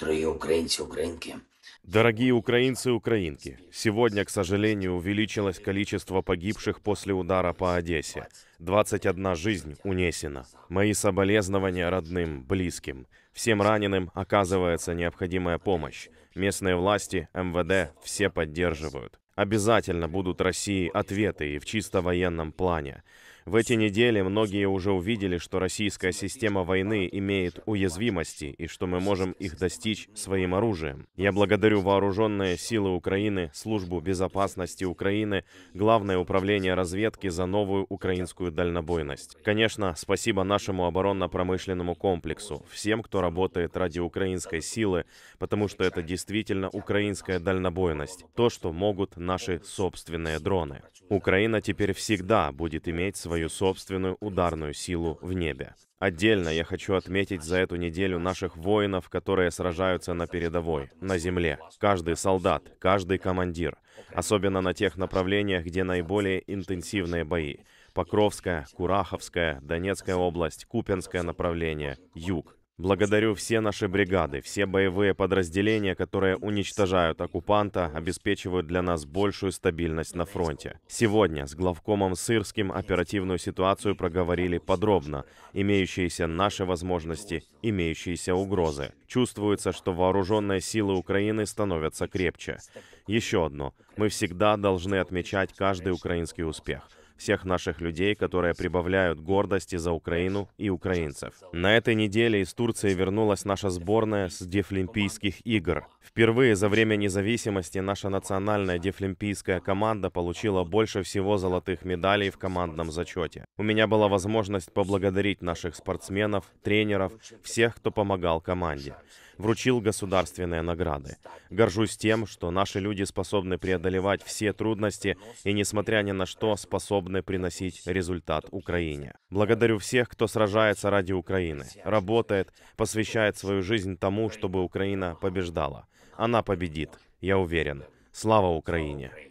Дорогие украинцы, украинки. Дорогие украинцы и украинки, сегодня, к сожалению, увеличилось количество погибших после удара по Одессе. 21 жизнь унесена. Мои соболезнования родным, близким. Всем раненым оказывается необходимая помощь. Местные власти, МВД все поддерживают. Обязательно будут России ответы и в чисто военном плане. В эти недели многие уже увидели, что российская система войны имеет уязвимости и что мы можем их достичь своим оружием. Я благодарю вооруженные силы Украины, Службу безопасности Украины, Главное управление разведки за новую украинскую дальнобойность. Конечно, спасибо нашему оборонно-промышленному комплексу, всем, кто работает ради украинской силы, потому что это действительно украинская дальнобойность, то, что могут наши собственные дроны. Украина теперь всегда будет иметь свою свою собственную ударную силу в небе. Отдельно я хочу отметить за эту неделю наших воинов, которые сражаются на передовой, на земле. Каждый солдат, каждый командир. Особенно на тех направлениях, где наиболее интенсивные бои. Покровская, Кураховская, Донецкая область, Купенское направление, Юг, Благодарю все наши бригады, все боевые подразделения, которые уничтожают оккупанта, обеспечивают для нас большую стабильность на фронте. Сегодня с главкомом Сырским оперативную ситуацию проговорили подробно, имеющиеся наши возможности, имеющиеся угрозы. Чувствуется, что вооруженные силы Украины становятся крепче. Еще одно. Мы всегда должны отмечать каждый украинский успех – всех наших людей, которые прибавляют гордости за Украину и украинцев. На этой неделе из Турции вернулась наша сборная с Дефлимпийских игр. Впервые за время независимости наша национальная дефлимпийская команда получила больше всего золотых медалей в командном зачете. У меня была возможность поблагодарить наших спортсменов, тренеров, всех, кто помогал команде вручил государственные награды. Горжусь тем, что наши люди способны преодолевать все трудности и, несмотря ни на что, способны приносить результат Украине. Благодарю всех, кто сражается ради Украины, работает, посвящает свою жизнь тому, чтобы Украина побеждала. Она победит, я уверен. Слава Украине!